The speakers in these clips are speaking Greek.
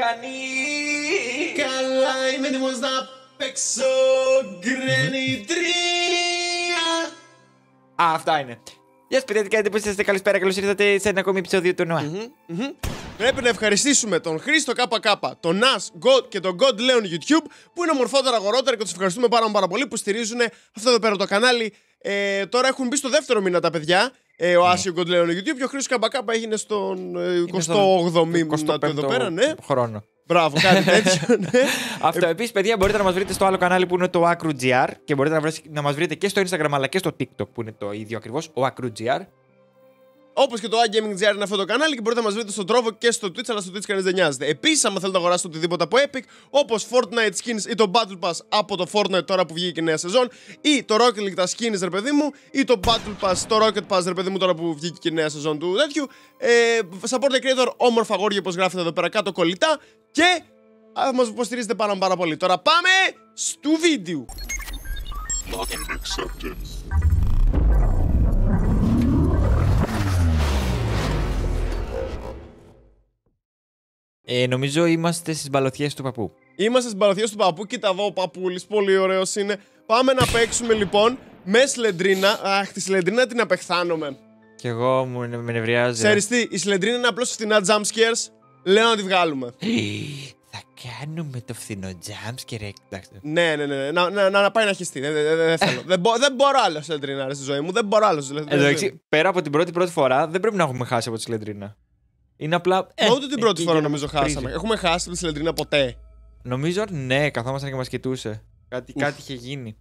κάνει Καλά είμαι έτοιμος να παίξω γκρένι τρία Αυτά είναι Γεια σας, παιδιά, τι κάνετε, είστε, καλησπέρα, καλώς ήρθατε σε ένα ακόμη επεισόδιο του ΝΟΑ. Πρέπει να ευχαριστήσουμε τον Χρήστο ΚΚ, τον Nas God και τον God Leon YouTube που είναι ομορφότερα αγορότερα και τους ευχαριστούμε πάρα, πάρα πολύ που στηρίζουν αυτό εδώ πέρα το κανάλι. Ε, τώρα έχουν μπει στο δεύτερο μήνα τα παιδιά ε, ο ναι. Άσιο ο YouTube και ο Χρήσος Καμπακάπα έγινε στον 28ο ε, μήνα εδώ πέρα, ναι. Χρόνο. Μπράβο, κάτι τέτοιο. Ναι. Αυτό. Ε, Επίσης, παιδιά, μπορείτε να μας βρείτε στο άλλο κανάλι που είναι το AcruGR και μπορείτε να, να μας βρείτε και στο Instagram αλλά και στο TikTok που είναι το ίδιο ακριβώς, ο AcruGR. Όπως και το iGaming.gr είναι αυτό το κανάλι και μπορείτε να μας βρείτε στον τρόπο και στο Twitch, αλλά στο Twitch κανείς δεν νοιάζεται. Επίσης, άμα θέλετε να αγοράσετε οτιδήποτε από Epic, όπως Fortnite skins ή το Battle Pass από το Fortnite τώρα που βγήκε η νέα σεζόν, ή το Rocket League τα skins ρε παιδί μου, ή το Battle Pass, το Rocket Pass ρε παιδί μου τώρα που βγήκε η νέα σεζόν του τέτοιου. Ε, support the creator, όμορφα γόρια όπω γράφετε εδώ πέρα κάτω κολλητά και θα μας υποστηρίζετε πάρα, πάρα πολύ. Τώρα πάμε στο βίντεο. Ε, νομίζω είμαστε στις μπαλωθιέ του παππού. Είμαστε στις μπαλωθιέ του παππού. Κοίτα εδώ ο παππούλης, πολύ ωραίος είναι. Πάμε να παίξουμε λοιπόν μες σλεντρίνα. Αχ, τη σλεντρίνα την απεχθάνομαι. Κι εγώ μου με νευριάζει. Ξέρεις τι, η σλεντρίνα είναι απλώς φθηνά jump Λέω να τη βγάλουμε. Θα κάνουμε το φθηνό jump ε, εντάξει. Ναι, ναι, ναι. ναι. Να, να, να πάει να χυστεί. Δεν, δεν, δεν θέλω. δεν, μπο, δεν μπορώ άλλο σλεντρίνα στη ζωή μου. Δεν μπορώ άλλο. Εντάξει, πέρα από την πρώτη πρώτη φορά δεν πρέπει να έχουμε χάσει από τη σλεντρίνα. Είναι απλά. Ε, την πρώτη ε, φορά ε, ε, νομίζω χάσαμε. Έχουμε χάσει τη Σιλεντρίνα ποτέ. Νομίζω ναι, καθόμασταν και μας κοιτούσε. Κάτι, κάτι είχε γίνει.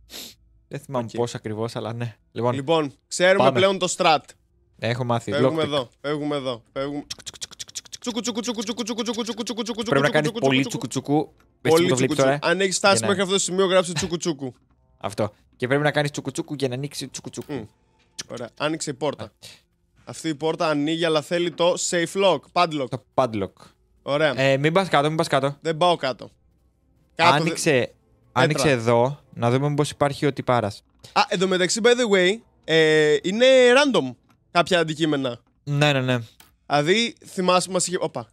Δεν θυμάμαι okay. πώς ακριβώς, αλλά ναι. Λοιπόν, λοιπόν ξέρουμε πάμε. πλέον το στρατ. Έχω μάθει. Φεύγουμε εδώ. Φεύγουμε εδώ. Φεύγουμε... Πρέπει να κάνει πολύ τσουκουτσουκού. Πολύ τσουκουτσουκού. Αν έχει φτάσει ναι, μέχρι ναι. αυτό το σημείο, γράψει τσουκουτσουκού. Αυτό. Και πρέπει να κάνεις τσουκουτσουκού για να ανοίξει τσουκουτσουκού. Ωραία. Άνοιξε η πόρτα. Αυτή η πόρτα ανοίγει, αλλά θέλει το safe lock. Padlock. Το padlock. Ωραία. Ε, μην πας κάτω, μην πας κάτω. Δεν πάω κάτω. άνοιξε, άνοιξε εδώ, να δούμε μήπω υπάρχει ό,τι πάρας. Α, εδώ μεταξύ, by the way, ε, είναι random κάποια αντικείμενα. Ναι, ναι, ναι. Δηλαδή, θυμάσαι που μας είχε. Οπα,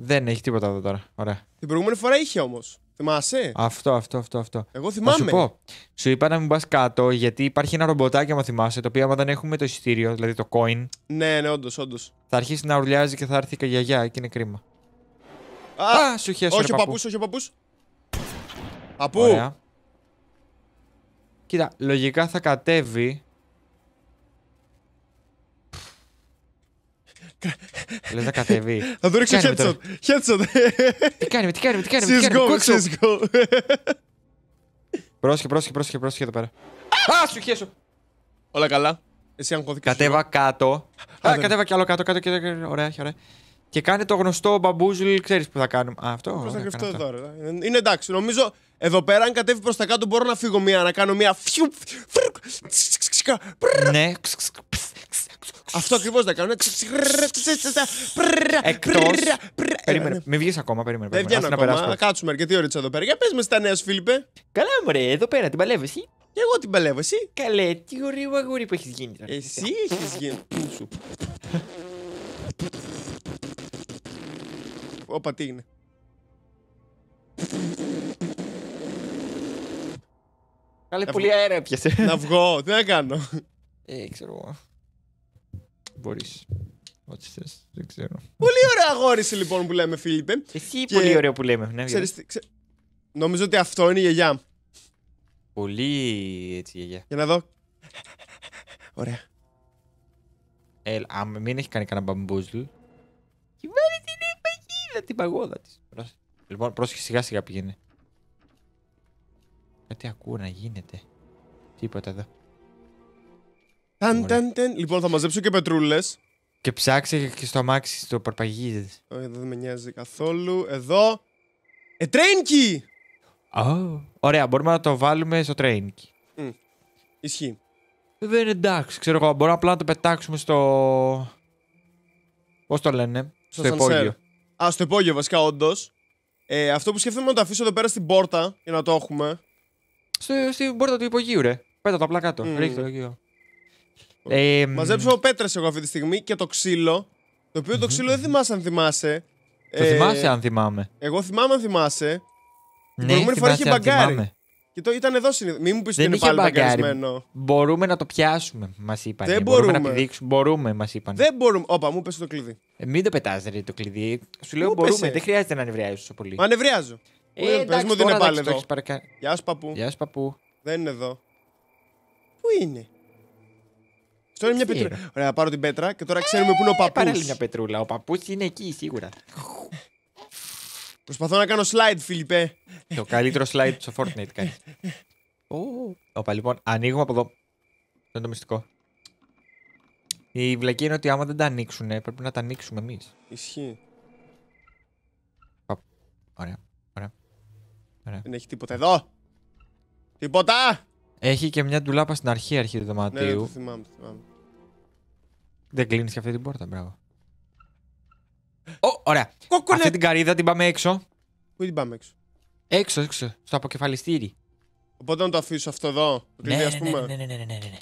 δεν έχει τίποτα εδώ τώρα. Ωραία. Την προηγούμενη φορά είχε όμως. Θυμάσαι. Αυτό, αυτό, αυτό, αυτό. Εγώ θυμάμαι. σου, πω. σου είπα να μην πας κάτω γιατί υπάρχει ένα ρομποτάκι, άμα θυμάσαι, το οποίο άμα δεν έχουμε το εισιτήριο, δηλαδή το coin. Ναι, ναι, όντως, όντως. Θα αρχίσει να ουρλιάζει και θα έρθει η γιαγιά και είναι κρίμα. Α, Α σου είχε Όχι παππού, όχι παππούς. Παππού. Κοίτα, λογικά θα κατέβει Λες να κατεβεί. Θα του ρίξω headshot. Headshot. Τι κάνουμε, τι κάνουμε, τι κάνουμε. σις Cisco. Πρόσχε, πρόσχε, πρόσχε, πρόσχε εδώ πέρα. Α, σου χέσω. Όλα καλά. Εσύ αγχώθηκες. Κατέβα κάτω. Α, κατέβα κι άλλο κάτω, κάτω κατω ωραία, ωραία. Και κάνε το γνωστό μπαμπούζιλ, ξέρεις που θα κάνουμε. Α, αυτό. θα θα κρυφτό τώρα. Ε, ε, είναι εντάξει. Νομίζω εδώ πέρα, αν κατέβει προς τα κάτω, μπορώ να φύγω μία, να κάνω μία. Ναι. Αυτό ακριβώς να κάνω. Ε, Εκτό. Περίμενε. Μην βγεις ακόμα, περίμενε. Δεν βγαίνω ακόμα. Να κάτσουμε αρκετή ώρα εδώ πέρα. Για πες με στα νέα σου, Φίλιππε. Καλά, μωρέ, εδώ πέρα την παλεύει. Και εγώ την παλεύω, εσύ. Καλέ, τι ωραίο που έχεις γίνει. Εσύ έχεις γίνει. Όπα τι είναι. Καλή πολύ αέρα έπιασε. να βγω, τι να κάνω. Ε, ξέρω εγώ. Μπορείς. Ό,τι θες, δεν ξέρω. Πολύ ωραία αγόριση λοιπόν που λέμε, Φίλιππε. Εσύ και... πολύ ωραία που λέμε. Ναι, ξέρεις, ξε... Νομίζω ότι αυτό είναι η γιαγιά Πολύ έτσι γιαγιά. Για να δω. ωραία. Ε, αν μην έχει κάνει κανένα μπαμπούζλ την παγόδα της. Λοιπόν, πρόσεχε σιγά σιγά πηγαίνει. Κάτι ε, ακούω να γίνεται. Τίποτα εδώ. Ταν, ταν, ταν. Λοιπόν, θα μαζέψω και πετρούλες. Και ψάξε και στο αμάξι, στο παρπαγίδες. Όχι, δεν με νοιάζει καθόλου. Εδώ. Ε, τρέινκι! Oh. Ωραία, μπορούμε να το βάλουμε στο τρέινκι. Mm. Ισχύει. Ε, δεν είναι εντάξει, ξέρω εγώ. Μπορούμε απλά να το πετάξουμε στο. Πώς το λένε, στο, στο υπόγειο. Α, στο υπόγειο βασικά, όντως. Ε, αυτό που σκέφτομαι να το αφήσω εδώ πέρα στην πόρτα για να το έχουμε. στην πόρτα του υπογείου, ρε. Πέτα το απλά κάτω. Mm. το εκεί. Ε, Μαζέψω πέτρες εγώ αυτή τη στιγμή και το ξύλο. Το οποίο το mm-hmm. ξύλο δεν θυμάσαι αν θυμάσαι. Το θυμάσαι ε, αν θυμάμαι. Εγώ θυμάμαι αν θυμάσαι. Ναι, την προηγούμενη φορά και το ήταν εδώ συνήθως. Μην μου πεις ότι είναι πάλι μπαγκαρισμένο. Μπορούμε να το πιάσουμε, μας είπαν. Δεν μπορούμε. μπορούμε. να πηδήξουμε. Μπορούμε, μα είπαν. Δεν μπορούμε. Όπα, μου πέσε το κλειδί. Ε, μην το πετάς, ρε το κλειδί. Σου λέω μου μπορούμε. Πέσε. Δεν χρειάζεται να ανεβριάζει τόσο πολύ. Μα ανεβριάζω. Ε, ε, Πε μου ότι είναι πάλι εδώ. Παρακα... Γεια σου παππού. Γεια σου παππού. Δεν είναι εδώ. Πού είναι. Στο είναι μια πετρούλα. Ωραία, πάρω την πέτρα και τώρα ξέρουμε πού είναι ο παππού. Ε, πάρε μια πετρούλα. Ο παππούς είναι εκεί σίγουρα. Προσπαθώ να κάνω slide, Φιλιππέ. Το καλύτερο slide στο Fortnite κάνει. Όπα λοιπόν, ανοίγουμε από εδώ. Αυτό είναι το μυστικό. Η βλακή είναι ότι άμα δεν τα ανοίξουν, πρέπει να τα ανοίξουμε εμείς. Ισχύει. Ωραία, ωραία. ωραία. Δεν έχει τίποτα εδώ! Τίποτα! Έχει και μια ντουλάπα στην αρχή αρχή του ναι, δωματίου. Ναι, το θυμάμαι, το θυμάμαι. Δεν κλείνεις και αυτή την πόρτα, μπράβο. Ω, ωραία. Κόκκονε. Αυτή την καρύδα την πάμε έξω. Πού την πάμε έξω. Έξω, έξω, στο αποκεφαλιστήρι. Οπότε να το αφήσω αυτό εδώ, το κλειδί, ναι, ας ναι, ναι, πούμε. Ναι, ναι, ναι, ναι, ναι, ναι,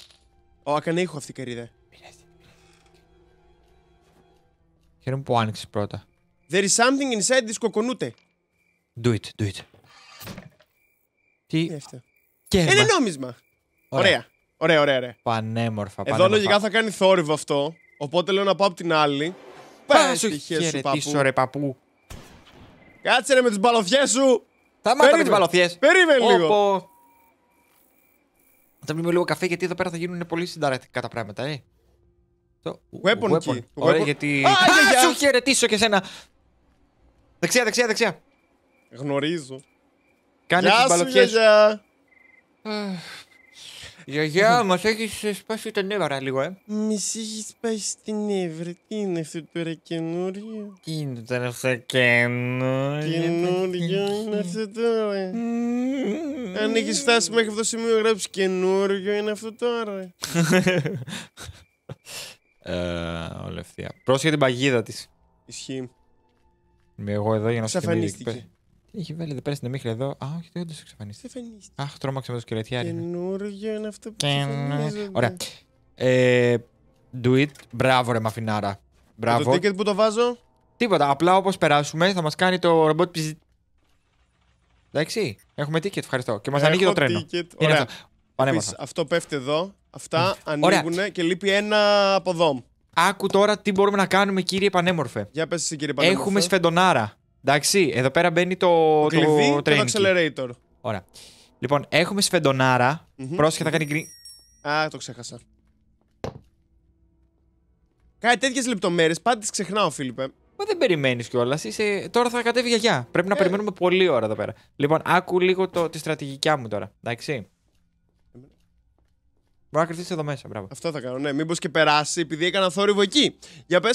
Ω, έκανε ήχο αυτή η κερίδα. Χαίρομαι που άνοιξες πρώτα. There is something inside this coconut. Do it, do it. Τι... Είναι αυτό. Είναι νόμισμα. Ωραία. Ωραία. Ωραία, ωραία, Πανέμορφα, πανέμορφα. Εδώ λογικά θα κάνει θόρυβο αυτό. Οπότε λέω να πάω από την άλλη. Πάμε σου ρε παππού. Κάτσε ρε με τις σου. Θα μάθω με τις παλωθιέ. Περίμενε λίγο. Θα πούμε λίγο καφέ γιατί εδώ πέρα θα γίνουν πολύ συνταρακτικά τα πράγματα, ε. Το... Weapon, weapon. key. Ωραία, weapon. γιατί. Α, α, σου χαιρετήσω και σένα. Δεξιά, δεξιά, δεξιά. Γνωρίζω. Κάνε τι παλωτιέ. Γιαγιά, μας έχεις σπάσει τα νεύρα λίγο, ε. Μη έχει σπάσει τα νεύρα. Τι είναι αυτό τώρα καινούριο. Τι είναι τώρα αυτό καινούριο. Καινούριο είναι αυτό τώρα. Αν έχεις φτάσει μέχρι αυτό το σημείο, γράψεις καινούριο είναι αυτό τώρα. Όλα ε, ευθεία. Πρόσεχε την παγίδα της. Ισχύει. Είμαι εγώ εδώ για να σου Εξαφανίστηκε. Είχε βάλει εδώ πέρα στην ομίχλη εδώ. Α, όχι, δεν όντως εξαφανιστεί. Εξαφανίστηκε. Αχ, τρόμαξε με το σκελετιάρι. Καινούργιο είναι αυτό που εξαφανίζεται. Ωραία. Ε, do it. Μπράβο ρε μαφινάρα. Μπράβο. Το ticket που το βάζω. Τίποτα. Απλά όπως περάσουμε θα μας κάνει το ρομπότ Εντάξει. Έχουμε ticket. Ευχαριστώ. Και μας ανοίγει το τρένο. Ωραία. Πεις, Αυτό πέφτει εδώ. Αυτά ανοίγουν και λείπει ένα από εδώ. Άκου τώρα τι μπορούμε να κάνουμε, κύριε Πανέμορφε. Για πες κύριε Πανέμορφε. Έχουμε σφεντονάρα. Εντάξει, εδώ πέρα μπαίνει το. κλειδί το, και το accelerator. Ωραία. Λοιπόν, έχουμε σφεντονάρα. Mm -hmm. Πρόσεχε θα κάνει γκριν... Α, το ξέχασα. Κάτι τέτοιες λεπτομέρειες πάντα τις ξεχνάω, Φίλιππε. Μα δεν περιμένεις κιόλας. Είσαι... Τώρα θα κατέβει γιαγιά. Πρέπει να ε. περιμένουμε πολλή ώρα εδώ πέρα. Λοιπόν, άκου λίγο το... τη στρατηγική μου τώρα. Εντάξει. Μπορεί να κρυφτείς εδώ μέσα, μπράβο. Αυτό θα κάνω, ναι. Μήπως και περάσει, επειδή έκανα θόρυβο εκεί. Για πες.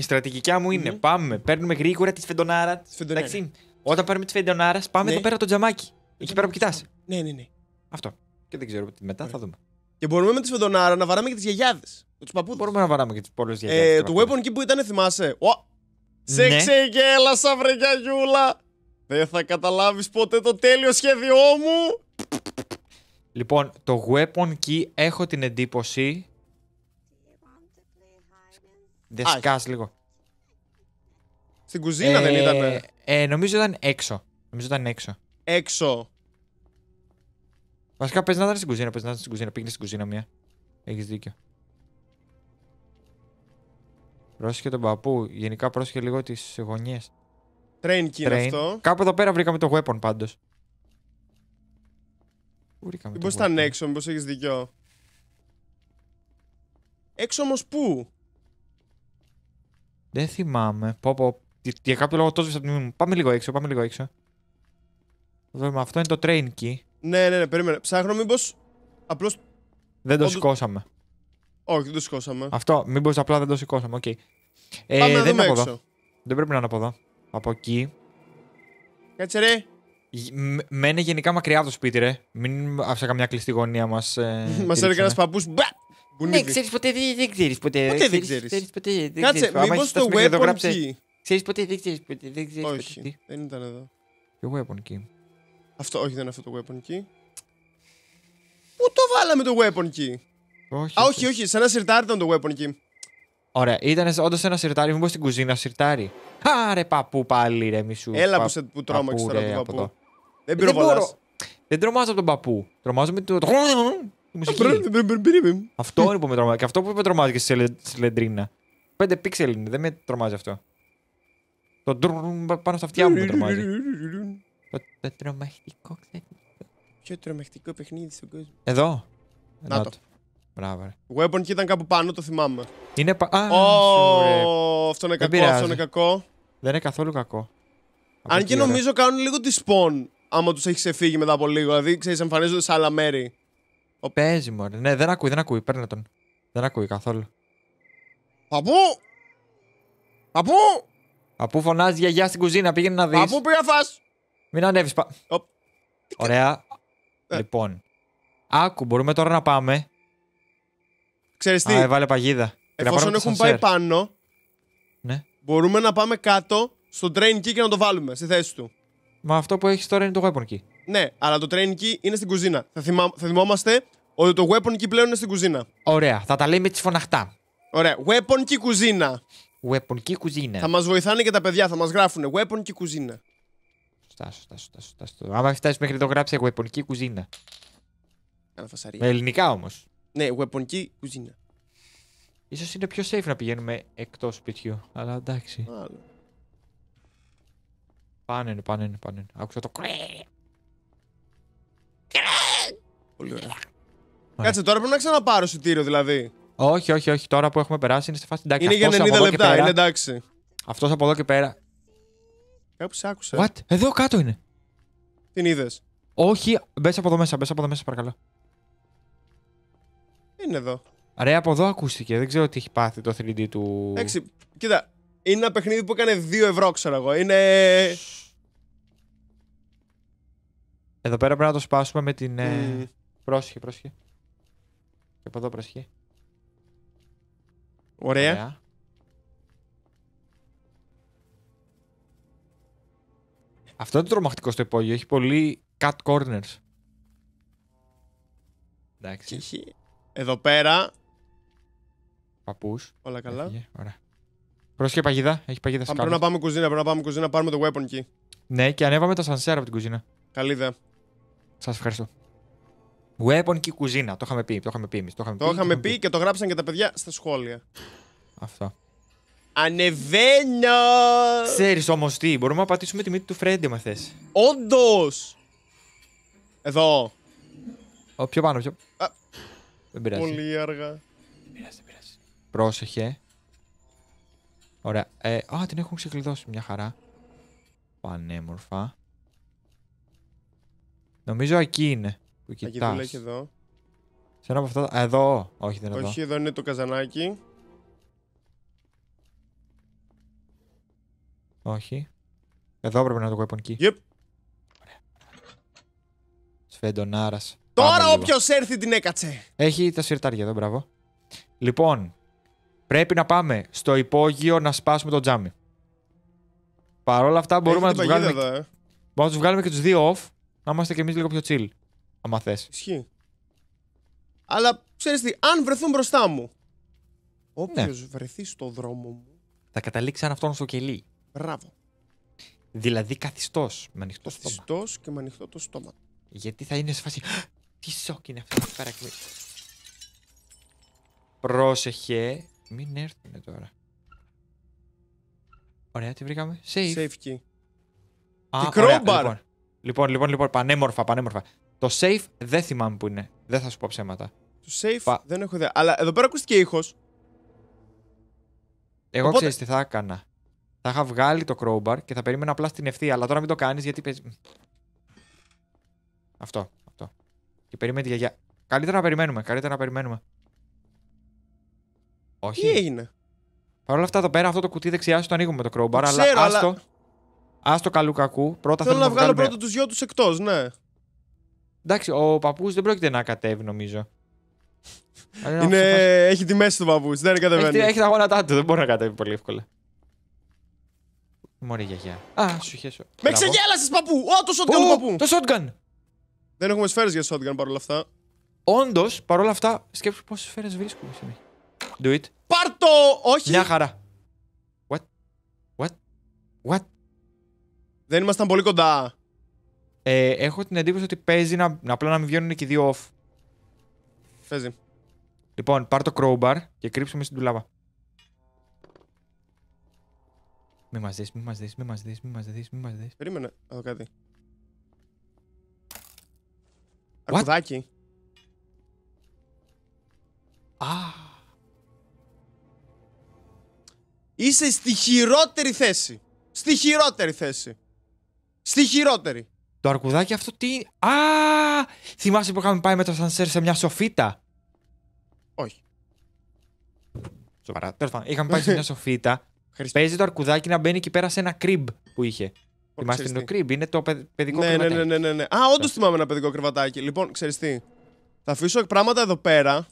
Η στρατηγική μου ειναι πάμε, παίρνουμε γρήγορα τη φεντονάρα. Εντάξει, όταν παίρνουμε τη φεντονάρα, πάμε ναι. εδώ πέρα το τζαμάκι. Εκεί ναι, πέρα που κοιτάς. Ναι, ναι, ναι. Αυτό. Και δεν ξέρω τι μετά, θα ναι. δούμε. Και μπορούμε με τη φεντονάρα να βαράμε και τις γιαγιάδες. Τους παππούδες. Μπορούμε να βαράμε και τις πολλές γιαγιάδε. Ε, το weapon key που ήταν, θυμάσαι. Ο, σε ναι. ξεγέλασα, βρε γιαγιούλα. Δεν θα καταλάβεις ποτέ το τέλειο σχέδιό μου. Λοιπόν, το Weapon Key έχω την εντύπωση δεν σκάς λίγο. Στην κουζίνα δεν ε, ήταν. Ε, νομίζω ήταν έξω. Νομίζω ήταν έξω. Έξω. Βασικά πες να ήταν στην κουζίνα, πες να ήταν στην κουζίνα, πήγαινε στην κουζίνα μία. Έχεις δίκιο. Πρόσεχε τον παππού, γενικά πρόσεχε λίγο τις γωνιές. Train key αυτό. Κάπου εδώ πέρα βρήκαμε το weapon πάντως. Πού βρήκαμε μήπως ήταν έξω, μήπως έχεις δίκιο. Έξω όμως πού. Δεν θυμάμαι. Πω, πω. Για κάποιο λόγο το μου. Πάμε λίγο έξω, πάμε λίγο έξω. Δούμε, αυτό είναι το train key. Ναι, ναι, ναι, περίμενε. Ψάχνω μήπως. Απλώς. Δεν το σηκώσαμε. Όχι, δεν το σηκώσαμε. Αυτό, μήπως απλά δεν το σηκώσαμε. Okay. Ε, δεν είναι από Δεν πρέπει να είναι από εδώ. Από εκεί. Κάτσε ρε. Μένε γενικά μακριά από το σπίτι, ρε. Μην άφησα καμιά κλειστή γωνία μας. Ε, μας έλεγε ένας παππούς. Ναι, ξέρεις ποτέ, δεν ξέρεις ποτέ. Ποτέ δεν ξέρεις. Κάτσε, μήπω το Weapon Key. Ξέρεις ποτέ, δεν ξέρεις ποτέ. Δεν ξέρεις όχι, δεν ήταν εδώ. Το Weapon Key. Αυτό, όχι, δεν είναι αυτό το Weapon Key. Πού το βάλαμε το Weapon Key. Όχι, Α, όχι, όχι, σε ένα σιρτάρι ήταν το Weapon Key. Ωραία, ήταν όντω ένα σιρτάρι, μήπω στην κουζίνα σιρτάρι. Χάρε παππού πάλι ρε μισού. Έλα που, σε, που τρώμαξε τώρα το παππού. Δεν πυροβολάς. Δεν τρομάζω από τον παππού. Τρομάζω με το μουσική. αυτό είναι που με τρομάζει. Και αυτό που με τρομάζει και στη Λεντρίνα. Πέντε πίξελ είναι, δεν με τρομάζει αυτό. Το πάνω στα αυτιά μου με τρομάζει. Το τρομακτικό Πιο τρομακτικό παιχνίδι στον κόσμο. Εδώ. Να το. Μπράβο. Weapon και ήταν κάπου πάνω, το θυμάμαι. Είναι πα... Α, αυτό είναι κακό, αυτό είναι κακό. Δεν είναι καθόλου κακό. Αν και νομίζω κάνουν λίγο τη spawn άμα τους έχει ξεφύγει μετά από λίγο. Δηλαδή, ξέρεις, εμφανίζονται σε άλλα μέρη. Παίζει μωρέ. Ναι, δεν ακούει, δεν ακούει. Παίρνε τον. Δεν ακούει καθόλου. Παππού! Παππού! Παππού φωνάζει γιαγιά στην κουζίνα, πήγαινε να δεις. Παππού πήγα φας! Μην ανέβεις πα... Ωραία. Ε. Λοιπόν. Άκου, μπορούμε τώρα να πάμε. Ξέρεις τι. Α, βάλε παγίδα. Εφόσον έχουν πάει πάνω, ναι. μπορούμε να πάμε κάτω στο train key και να το βάλουμε στη θέση του. Μα αυτό που έχεις τώρα είναι το weapon key. Ναι, αλλά το training key είναι στην κουζίνα. Θα, θυμά... θα θυμόμαστε ότι το weapon key πλέον είναι στην κουζίνα. Ωραία, θα τα λέμε έτσι φωναχτά. Ωραία, weapon key κουζίνα. Weapon key κουζίνα. Θα μας βοηθάνε και τα παιδιά, θα μας γράφουν weapon key κουζίνα. Στάσου, στάσου, στάσου, στάσου. Άμα φτάσεις μέχρι το γράψει weapon key κουζίνα. Κάνα φασαρία. Με ελληνικά όμως. Ναι, weapon key κουζίνα. Ίσως είναι πιο safe να πηγαίνουμε εκτός σπιτιού, αλλά εντάξει. Άλλο. Πάνε, πάνε, πάνε. Άκουσα το κρέα. Πολύ ωραία. Κάτσε τώρα πρέπει να ξαναπάρω σιτήριο, δηλαδή. Όχι, όχι, όχι. Τώρα που έχουμε περάσει είναι στη φάση εντάξει. Είναι για 90 λεπτά, πέρα... είναι εντάξει. Αυτός από εδώ και πέρα. Κάπου σε άκουσε. What? Εδώ κάτω είναι. Την είδες. Όχι, μπες από εδώ μέσα, μπες από εδώ μέσα, παρακαλώ. Είναι εδώ. Ρε, από εδώ ακούστηκε. Δεν ξέρω τι έχει πάθει το 3D του. Εντάξει, κοίτα. Είναι ένα παιχνίδι που έκανε 2 ευρώ, ξέρω εγώ. Είναι. Εδώ πέρα πρέπει να το σπάσουμε με την. Mm. Πρόσχε, πρόσχε. Και από εδώ πρόσχε. Ωραία. Ωραία. Αυτό είναι το τρομακτικό στο υπόγειο. Έχει πολύ cut corners. Εντάξει. Και έχει... Εδώ πέρα. Παππούς. Όλα καλά. Έφυγε. Ωραία. Πρόσχε παγίδα. Έχει παγίδα Πρέπει να πάμε κουζίνα. Πρέπει να πάμε κουζίνα. Πάρουμε το weapon εκεί. Ναι, και ανέβαμε το σανσέρ από την κουζίνα. Καλή ιδέα. Σας ευχαριστώ. Weapon και κουζίνα. Το είχαμε πει. Το είχαμε πει, εμείς. το είχαμε το πει, είχαμε πει, και το γράψαν και τα παιδιά στα σχόλια. Αυτό. Ανεβαίνω! Ξέρεις όμως τι, μπορούμε να πατήσουμε τη μύτη του Φρέντι, μα θες. Όντως! Εδώ. Ο, πιο πάνω, πιο. Δεν πειράζει. Πολύ αργά. Δεν πειράζει, δεν πειράζει. Πρόσεχε. Ωραία. Ε, α, την έχουν ξεκλειδώσει μια χαρά. Πανέμορφα. Νομίζω εκεί είναι που κοιτάς. εδώ. Σε ένα από αυτά. εδώ. Όχι, δεν είναι εδώ. Όχι, εδώ είναι το καζανάκι. Όχι. Εδώ πρέπει να το weapon εκεί. Yep. Σφεντονάρας. Τώρα όποιος έρθει την έκατσε. Έχει τα σιρτάρια εδώ, μπράβο. Λοιπόν, πρέπει να πάμε στο υπόγειο να σπάσουμε το τζάμι. Παρ' όλα αυτά μπορούμε να τους βγάλουμε. Ε. Μπορούμε να τους βγάλουμε και τους δύο off, να είμαστε κι εμείς λίγο πιο chill. Άμα θες. Ισχύει. Αλλά ξέρεις τι, αν βρεθούν μπροστά μου. Όποιος ναι. βρεθεί στο δρόμο μου. Θα καταλήξει σαν αυτόν στο κελί. Μπράβο. Δηλαδή καθιστός με ανοιχτό καθιστός στόμα. Καθιστός και με ανοιχτό το στόμα. Γιατί θα είναι σε φάση. Τι σοκ είναι αυτό που παρακολουθεί. Πρόσεχε. Μην έρθουν τώρα. Ωραία, τι βρήκαμε. Safe. Safe key. λοιπόν. λοιπόν, λοιπόν, λοιπόν, πανέμορφα, πανέμορφα. Το safe δεν θυμάμαι που είναι. Δεν θα σου πω ψέματα. Το safe δεν έχω ιδέα. Αλλά εδώ πέρα ακούστηκε ήχος. Εγώ Οπότε... ξέρεις τι θα έκανα. Θα είχα βγάλει το crowbar και θα περίμενα απλά στην ευθεία. Αλλά τώρα μην το κάνεις γιατί πες... Αυτό. αυτό. Και περίμενε τη γιαγιά. Καλύτερα να περιμένουμε. Καλύτερα να περιμένουμε. Όχι. Τι έγινε. Παρ' όλα αυτά εδώ πέρα αυτό το κουτί δεξιά σου το ανοίγουμε το crowbar. Το αλλά, ξέρω, άστο, αλλά... άστο καλού κακού. Πρώτα θέλω να βγάλω πρώτα τους δυο τους εκτός, ναι. Εντάξει, ο παππούς δεν πρόκειται να κατέβει, νομίζω. είναι... Έχει τη μέση του παππούς, δεν κατεβαίνει. Έχει, έχει τα γόνατά του, δεν μπορεί να κατέβει πολύ εύκολα. Μωρή γιαγιά. Α, σου χέσω. Με ξεγέλασες, παππού! Ω, το shotgun του παππού! Το shotgun! Δεν έχουμε σφαίρες για shotgun παρόλα αυτά. Όντως, παρόλα αυτά, σκέψου πόσες σφαίρες βρίσκουμε σήμερα. Do it. Πάρτο! Όχι! Μια χαρά. What? What? What? Δεν ήμασταν πολύ κοντά. Ε, έχω την εντύπωση ότι παίζει να, να απλά να μην βγαίνουν και οι δύο off. Παίζει. Λοιπόν, πάρ το crowbar και κρύψουμε στην τουλάβα. Μη μας δεις, μη μας δεις, μη μας δεις, μη μας δεις, μη μας δεις. Περίμενε, εδώ κάτι. Αρκουδάκι. Α. Είσαι στη χειρότερη θέση. Στη χειρότερη θέση. Στη χειρότερη. Το αρκουδάκι αυτό τι. Α! Θυμάσαι που είχαμε πάει με το σανσέρ σε μια σοφίτα. Όχι. Σοβαρά. Τέλος πάντων, είχαμε πάει σε μια σοφίτα. Παίζει το αρκουδάκι να μπαίνει εκεί πέρα σε ένα κρυμπ που είχε. Θυμάστε το κρυμπ, είναι το παιδικό ναι, Ναι, ναι, ναι, ναι. Α, όντως θυμάμαι ένα παιδικό κρεβατάκι. Λοιπόν, ξέρεις τι. Θα αφήσω πράγματα εδώ πέρα.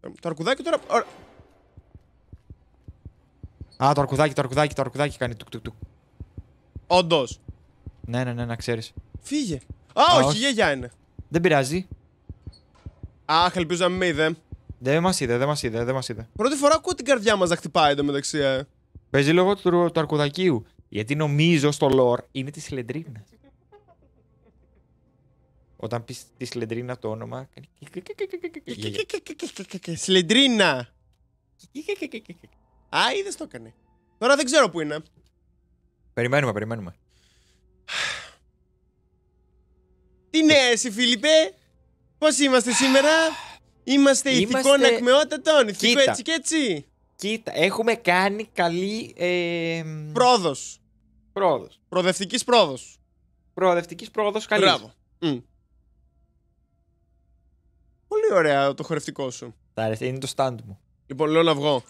Το αρκουδάκι τώρα. Α, το αρκουδάκι, το αρκουδάκι, το αρκουδάκι κάνει τουκ τουκ τουκ. Όντως. Ναι, ναι, ναι, να ξέρεις. Φύγε. Α, Α όχι, όχι, γιαγιά είναι. Δεν πειράζει. Αχ, ελπίζω να μην με είδε. Δεν μας είδε, δεν μας είδε, δεν μας είδε. Πρώτη φορά ακούω την καρδιά μας να χτυπάει μεταξύ. Ε. Παίζει λόγω του, του αρκουδακίου. Γιατί νομίζω στο lore είναι της Λεντρίνα. Όταν πεις της Σλεντρίνα το όνομα. Σλεντρίνα! Α, είδες το έκανε. Τώρα δεν ξέρω πού είναι. Περιμένουμε, περιμένουμε. Τι νέες εσύ, Φίλιππε, πώς είμαστε σήμερα, είμαστε, είμαστε... ηθικών ακμεότατων, ηθικό Κοίτα. έτσι και έτσι. Κοίτα, έχουμε κάνει καλή... Ε... Πρόοδος. Πρόοδος. Προοδευτικής πρόδος. Προοδευτικής πρόδος καλής. Μπράβο. Πολύ ωραία το χορευτικό σου. Τα είναι το στάντ μου. Λοιπόν, λέω να βγω.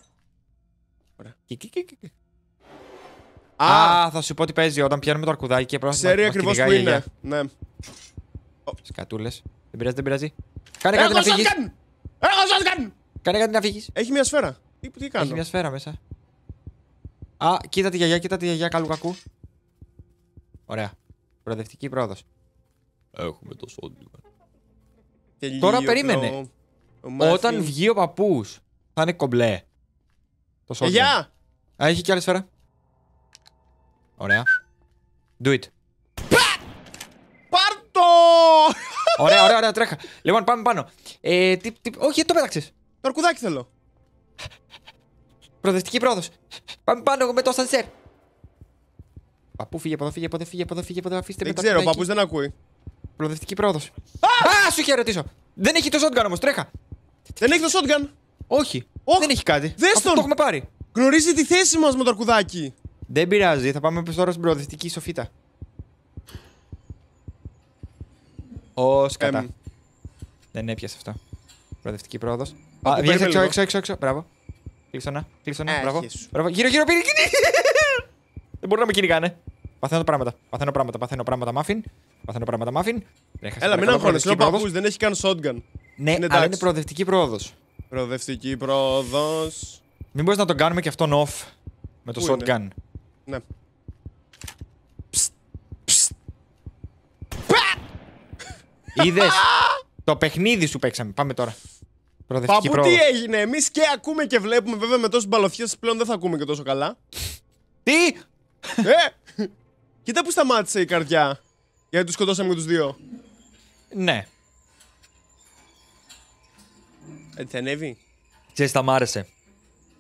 Ωραία. Α, θα σου πω τι παίζει όταν πιάνουμε το αρκουδάκι και πρώτα. Ξέρει ακριβώ που είναι. Ναι. Σκατούλε. Δεν πειράζει, δεν πειράζει. Κάνε κάτι να φύγεις. Κάνε κάτι να φύγεις. Έχει μια σφαίρα. Τι, τι κάνω. Έχει μια σφαίρα μέσα. Α, κοίτα τη γιαγιά, κοίτα τη γιαγιά καλού κακού. Ωραία. Προοδευτική πρόοδος. Έχουμε το σόντιμα. Τώρα περίμενε. Όταν βγει ο παππούς, θα είναι κομπλέ. Το σόντιμα. Έχει και άλλη σφαίρα. Ωραία. Do it. Πάρτο! Ωραία, ωραία, ωραία, τρέχα. Λοιπόν, πάμε πάνω. Ε, τι, τι, όχι, το πέταξες. Το αρκουδάκι θέλω. Προοδευτική πρόοδος. Πάμε πάνω με το σανσέρ. Παππού, φύγε από εδώ, φύγε από εδώ, φύγε από εδώ, φύγε από εδώ, αφήστε με Δεν ξέρω, παππούς δεν ακούει. Προοδευτική πρόοδος. Α, σου είχε ρωτήσω. Δεν έχει το shotgun όμως, τρέχα. Δεν έχει το shotgun. Όχι. Δεν έχει κάτι. Δεν Το έχουμε πάρει. Γνωρίζει τη θέση μας με το αρκουδάκι. Δεν πειράζει, θα πάμε τώρα στην προοδευτική σοφίτα. Ω κατά. Δεν έπιασε αυτό. Προοδευτική πρόοδος. Βγαίνει έξω, έξω, έξω, έξω. Μπράβο. να. κλείσονα. Ε, μπράβο. Μπράβο. Γύρω, γύρω, πήρε Δεν μπορούν να με κυνηγάνε. Παθαίνω πράγματα. Παθαίνω πράγματα. Παθαίνω πράγματα. Μάφιν. Παθαίνω πράγματα. Μάφιν. Έλα, μην αγχώνεσαι. Είναι ο παππούς, δεν έχει καν shotgun. Ναι, αλλά είναι προοδευτική πρόοδος. Προοδευτική πρόοδος. Μην μπορείς να τον κάνουμε και αυτόν off με το shotgun. Ναι. Είδε. Το παιχνίδι σου παίξαμε. Πάμε τώρα. Παππού, τι έγινε. Εμεί και ακούμε και βλέπουμε. Βέβαια, με τόσε μπαλωθιέ πλέον δεν θα ακούμε και τόσο καλά. Τι! Ε! Κοίτα που σταμάτησε η καρδιά. Γιατί του σκοτώσαμε και του δύο. Ναι. Ε, θα ανέβει. έτσι θα μ' άρεσε.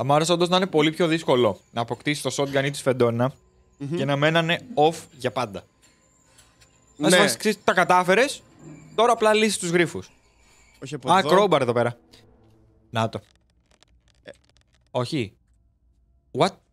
Θα μου άρεσε όντως να είναι πολύ πιο δύσκολο να αποκτήσεις το shotgun ή τη φεντονα και να μένανε off για πάντα. Ναι. Ας σου τα κατάφερες, τώρα απλά λύσεις τους γρήφου. Όχι από Α, εδώ. κρόμπαρ εδώ πέρα. Να το. Ε. Όχι. What?